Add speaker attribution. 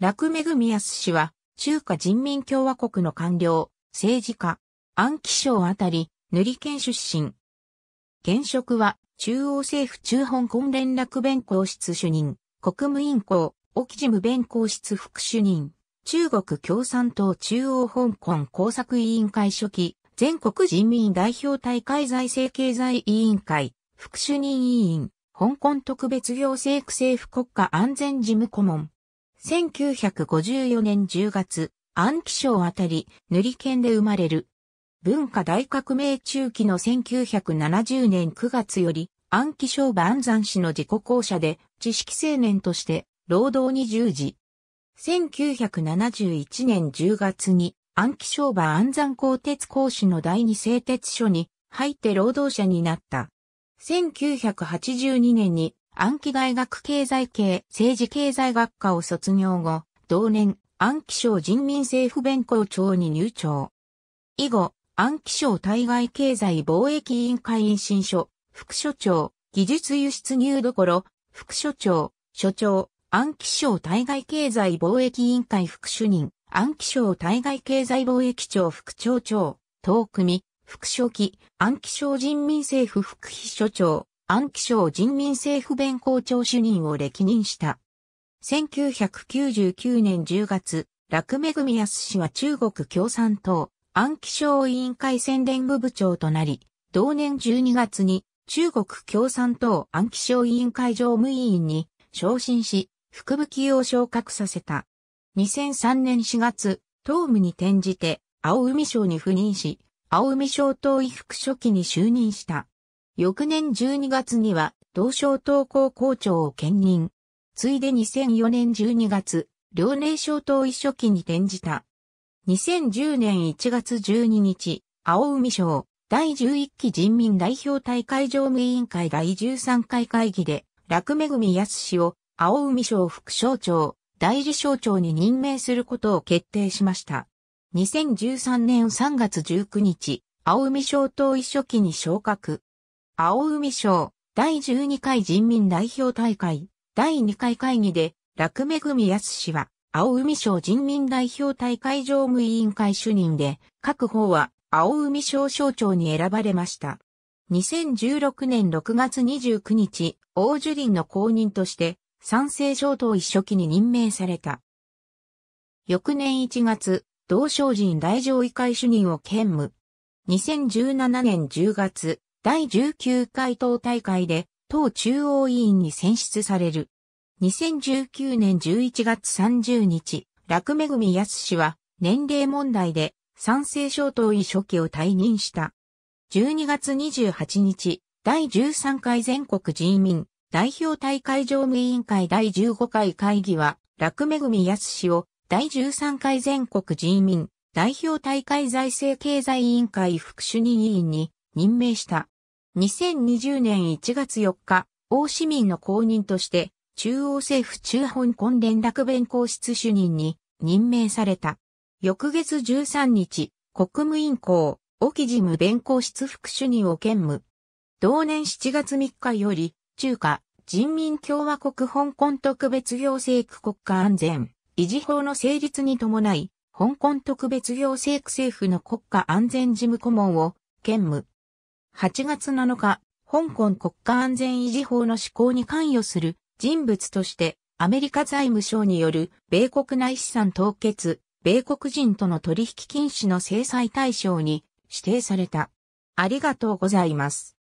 Speaker 1: 楽恵康氏は、中華人民共和国の官僚、政治家、安徽省あたり、塗り県出身。現職は、中央政府中香港連絡弁公室主任、国務委員公、沖事務弁公室副主任、中国共産党中央香港工作委員会初期、全国人民代表大会財政経済委員会、副主任委員、香港特別行政区政府国家安全事務顧問。1954年10月、安徽省あたり、塗り県で生まれる。文化大革命中期の1970年9月より、安徽省万山市の自己校舎で、知識青年として、労働に従事。1971年10月に、安徽省馬安山鋼鉄工師の第二製鉄所に入って労働者になった。1982年に暗記大学経済系政治経済学科を卒業後、同年、暗記省人民政府弁公庁に入庁。以後、暗記省対外経済貿易委員会員新書、副所長、技術輸出入どころ、副所長、所長、暗記省対外経済貿易委員会副主任、暗記省対外経済貿易庁副庁長、東組、副書記、暗記省人民政府副秘書長、安徽省人民政府弁公庁主任を歴任した。1999年10月、楽ア康氏は中国共産党安徽省委員会宣伝部部長となり、同年12月に中国共産党安徽省委員会常務委員に昇進し、副部級を昇格させた。2003年4月、党務に転じて青海省に赴任し、青海省党委副書記に就任した。翌年12月には、同省東高校長を兼任。ついで2004年12月、遼寧省党一書記に転じた。2010年1月12日、青海省第11期人民代表大会常務委員会第13回会議で、楽恵康氏を青海省副省長、大事省長に任命することを決定しました。2013年3月19日、青海省党一書記に昇格。青海省第12回人民代表大会第2回会議で、楽恵康氏は、青海省人民代表大会常務委員会主任で、各方は青海省省長に選ばれました。2016年6月29日、王樹林の公認として、賛成省党一書記に任命された。翌年1月、同省人大上位会主任を兼務。2017年10月、第19回党大会で党中央委員に選出される。2019年11月30日、楽恵康氏は年齢問題で賛成小党委書記を退任した。12月28日、第13回全国人民代表大会常務委員会第15回会議は、楽恵康氏を第13回全国人民代表大会財政経済委員会副主任委員に任命した。2020年1月4日、王市民の公認として、中央政府中香港連絡弁公室主任に任命された。翌月13日、国務委員公、沖事務弁公室副主任を兼務。同年7月3日より、中華人民共和国香港特別行政区国家安全維持法の成立に伴い、香港特別行政区政府の国家安全事務顧問を兼務。8月7日、香港国家安全維持法の施行に関与する人物として、アメリカ財務省による米国内資産凍結、米国人との取引禁止の制裁対象に指定された。ありがとうございます。